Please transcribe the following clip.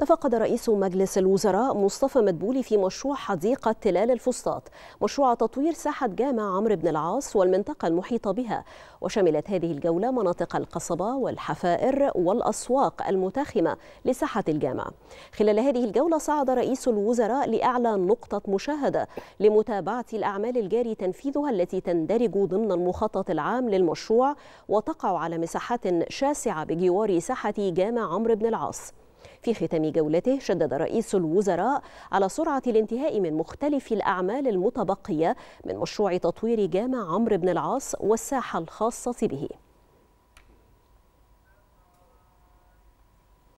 تفقد رئيس مجلس الوزراء مصطفى مدبولي في مشروع حديقة تلال الفسطاط مشروع تطوير ساحة جامع عمرو بن العاص والمنطقة المحيطة بها وشملت هذه الجولة مناطق القصبة والحفائر والأسواق المتاخمة لساحة الجامع خلال هذه الجولة صعد رئيس الوزراء لأعلى نقطة مشاهدة لمتابعة الأعمال الجاري تنفيذها التي تندرج ضمن المخطط العام للمشروع وتقع على مساحات شاسعة بجوار ساحة جامع عمرو بن العاص في ختام جولته شدد رئيس الوزراء على سرعة الانتهاء من مختلف الأعمال المتبقية من مشروع تطوير جامع عمرو بن العاص والساحة الخاصة به